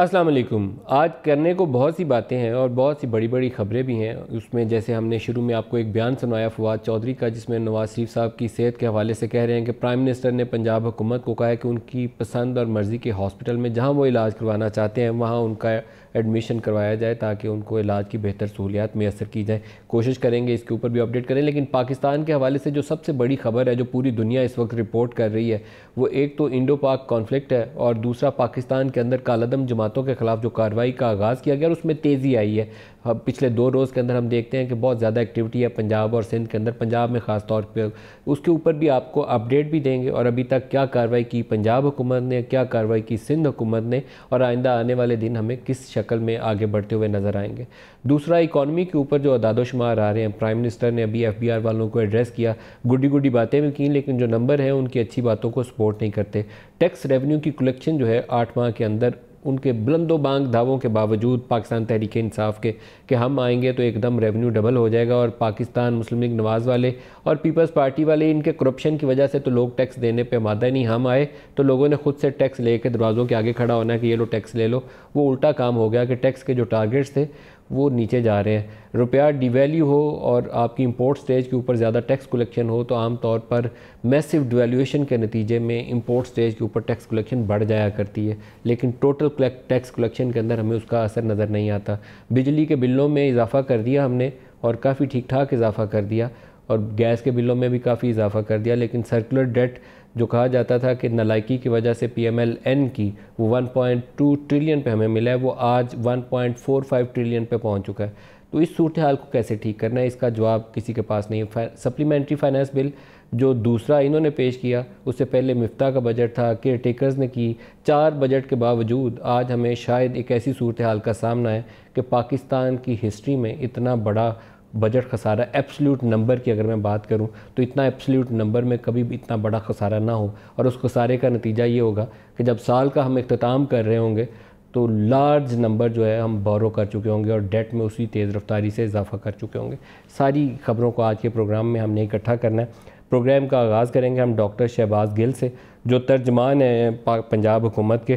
السلام علیکم آج کرنے کو بہت سی باتیں ہیں اور بہت سی بڑی بڑی خبریں بھی ہیں اس میں جیسے ہم نے شروع میں آپ کو ایک بیان سنوایا فواد چودھری کا جس میں نواز شریف صاحب کی صحت کے حوالے سے کہہ رہے ہیں کہ پرائم منسٹر نے پنجاب حکومت کو کہا ہے کہ ان کی پسند اور مرضی کے ہاسپٹل میں جہاں وہ علاج کروانا چاہتے ہیں وہاں ان کا ایڈمیشن کروایا جائے تاکہ ان کو علاج کی بہتر سہولیات میسر کی جائے کوشش کریں گے اس کے اوپر بھی اپڈیٹ کریں لیکن پاکستان کے حوالے سے جو سب سے بڑی خبر ہے جو پوری دنیا اس وقت رپورٹ کر رہی ہے وہ ایک تو انڈو پاک کانفلکٹ ہے اور دوسرا پاکستان کے اندر کالدم جماعت جماعتوں کے خلاف جو کارروائی کا آغاز کیا گیا اور اس میں تیزی آئی ہے پچھلے دو روز کے اندر ہم دیکھتے ہیں کہ بہت زیادہ ایکٹیویٹی ہے پنجاب اور سندھ کے اندر پنجاب میں خاص طور پہ اس کے اوپر بھی آپ کو اپڈیٹ بھی دیں گے اور ابھی تک کیا کارروائی کی پنجاب حکومت نے کیا کارروائی کی سندھ حکومت نے اور آئندہ آنے والے دن ہمیں کس شکل میں آگے بڑھتے ہوئے نظر آئیں گے دوسرا اکانومی کے اوپر جو اداد و شمار آ رہے ہیں پرائم منسٹر نے ابھی ایف بی آر والوں کو ایڈریس کیا گڈی گڈی باتیں بھی کی لیکن جو نمبر ہیں ان کی اچھی باتوں کو سپورٹ نہیں کرتے ٹیکس ریونیو کی کلیکشن جو ہے آٹھ ماہ کے اندر ان کے بلند و بانگ دھاووں کے باوجود پاکستان تحریک انصاف کے کہ ہم آئیں گے تو ایک دم ریونیو ڈبل ہو جائے گا اور پاکستان مسلم لیگ نواز والے اور پیپلز پارٹی والے ان کے کرپشن کی وجہ سے تو لوگ ٹیکس دینے پہ مادہ نہیں ہم آئے تو لوگوں نے خود سے ٹیکس لے کے دروازوں کے آگے کھڑا ہونا ہے کہ یہ لو ٹیکس لے لو وہ الٹا کام ہو گیا کہ ٹیکس کے جو ٹارگیٹس تھے وہ نیچے جا رہے ہیں روپیہ ڈی ویلیو ہو اور آپ کی امپورٹ سٹیج کے اوپر زیادہ ٹیکس کلیکشن ہو تو عام طور پر میسو ڈیویلیویشن کے نتیجے میں امپورٹ سٹیج کے اوپر ٹیکس کلیکشن بڑھ جایا کرتی ہے لیکن ٹوٹل ٹیکس کلیکشن کے اندر ہمیں اس کا اثر نظر نہیں آتا بجلی کے بلوں میں اضافہ کر دیا ہم نے اور کافی ٹھیک ٹھاک اضافہ کر دیا اور گیس کے بلوں میں بھی کافی اضافہ کر دیا لیکن سرکولر ڈیٹ جو کہا جاتا تھا کہ نلائکی کی وجہ سے پی ایم ایل این کی وہ 1.2 ٹریلین پہ ہمیں ملا ہے وہ آج 1.45 ٹریلین پہ پہنچ چکا ہے تو اس صورتحال کو کیسے ٹھیک کرنا ہے اس کا جواب کسی کے پاس نہیں ہے سپلیمنٹری فائننس بل جو دوسرا انہوں نے پیش کیا اس سے پہلے مفتہ کا بجٹ تھا کیئر ٹیکرز نے کی چار بجٹ کے باوجود آج ہمیں شاید ایک ایسی صورتحال کا سامنا ہے کہ پاکستان کی ہسٹری میں اتنا بڑا بجٹ خسارہ ایپسلیوٹ نمبر کی اگر میں بات کروں تو اتنا ایپسلیوٹ نمبر میں کبھی بھی اتنا بڑا خسارہ نہ ہو اور اس خسارے کا نتیجہ یہ ہوگا کہ جب سال کا ہم اختتام کر رہے ہوں گے تو لارج نمبر جو ہے ہم بورو کر چکے ہوں گے اور ڈیٹ میں اسی تیز رفتاری سے اضافہ کر چکے ہوں گے ساری خبروں کو آج کے پروگرام میں ہم نے اکٹھا کرنا ہے پروگرام کا آغاز کریں گے ہم ڈاکٹر شہباز گل سے جو ترجمان ہیں پنجاب حکومت کے